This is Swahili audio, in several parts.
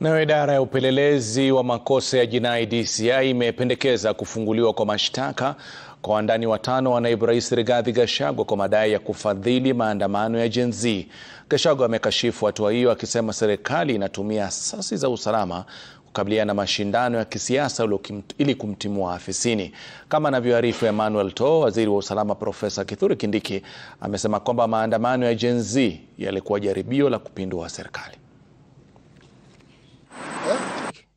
Nayo idara ya upelelezi wa makosa ya jinai DCI imependekeza kufunguliwa kwa mashtaka kwa wandani watano wa naibu rais Rigathi Gachagua kwa madai ya kufadhili maandamano ya Gen Z. Gachagua amekashifu hatua hiyo akisema serikali inatumia asasi za usalama kukabiliana na mashindano ya kisiasa ili kumtimua afisini. Kama anavyoarifu Emmanuel To, waziri wa usalama Profesa Kithuri Kindiki amesema kwamba maandamano ya Gen Z yalikuwa jaribio la kupindua serikali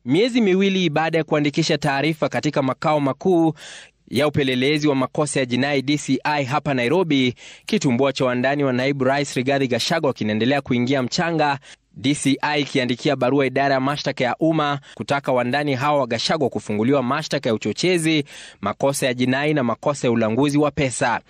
miezi miwili baada ya kuandikisha taarifa katika makao makuu ya upelelezi wa makosa ya jinai DCI hapa Nairobi, kitumbua cha wandani wa naibu rais Rigathi Gachagua kinaendelea kuingia mchanga, DCI ikiandikia barua idara ya mashtaka ya umma kutaka wandani hawa wa Gachagua kufunguliwa mashtaka ya uchochezi, makosa ya jinai na makosa ya ulanguzi wa pesa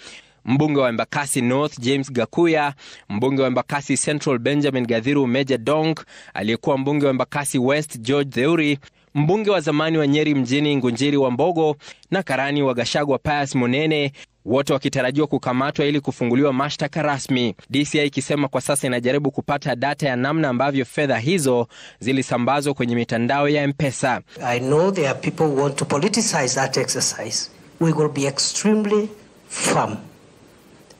mbunge wa Embakasi North James Gakuya, mbunge wa Embakasi Central Benjamin Gathiru Meja Dong, aliyekuwa mbunge wa Embakasi West George Theuri, mbunge wa zamani wa Nyeri mjini Ngunjiri wa Mbogo na karani wa Gashagwa Pius Munene, wote wakitarajiwa kukamatwa ili kufunguliwa mashtaka rasmi. DCI ikisema kwa sasa inajaribu kupata data ya namna ambavyo fedha hizo zilisambazwa kwenye mitandao ya M-Pesa. I know there are people who want to politicize that exercise. We will be extremely firm.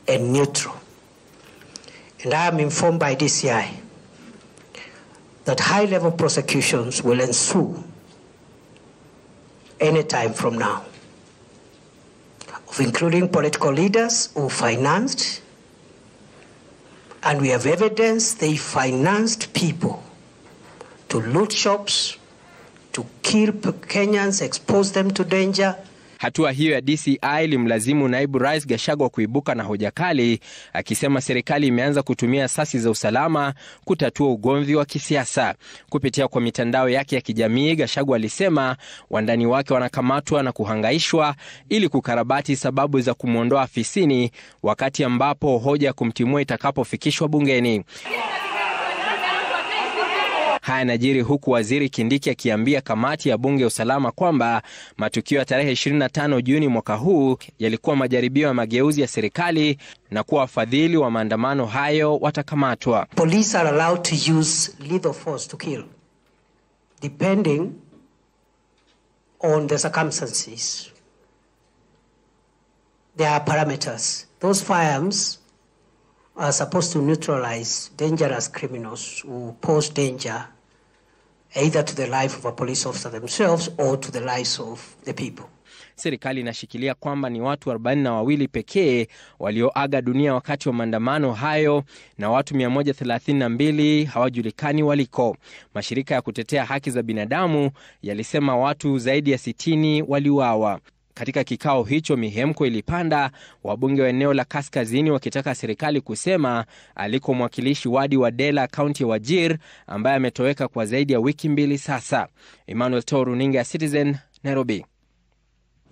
and neutral. And I am informed by DCI that high level prosecutions will ensue any time from now, of including political leaders who financed, and we have evidence they financed people to loot shops, to kill Kenyans, expose them to danger, Hatua hiyo ya DCI ilimlazimu naibu rais Gachagua kuibuka na hoja kali, akisema serikali imeanza kutumia asasi za usalama kutatua ugomvi wa kisiasa. Kupitia kwa mitandao yake ya kijamii, Gachagua alisema wandani wake wanakamatwa na kuhangaishwa ili kukarabati sababu za kumwondoa afisini, wakati ambapo hoja ya kumtimua itakapofikishwa bungeni. Haya yanajiri huku waziri Kindiki akiambia kamati ya bunge ya usalama kwamba matukio ya tarehe 25 Juni mwaka huu yalikuwa majaribio ya mageuzi ya serikali na kuwa wafadhili wa maandamano hayo watakamatwa. Police are allowed to use lethal force to kill depending on the circumstances. There are parameters. Those firearms are supposed to neutralize dangerous criminals who pose danger either to the life of a police officer themselves or to the lives of the people. Serikali inashikilia kwamba ni watu 42 na wawili pekee walioaga dunia wakati wa maandamano hayo na watu 132 hawajulikani waliko. Mashirika ya kutetea haki za binadamu yalisema watu zaidi ya 60 waliuawa. Katika kikao hicho mihemko ilipanda, wabunge wa eneo la kaskazini wakitaka serikali kusema aliko mwakilishi wadi wa Dela, kaunti ya Wajir, ambaye ametoweka kwa zaidi ya wiki mbili sasa. Emmanuel to runinga ya Citizen, Nairobi.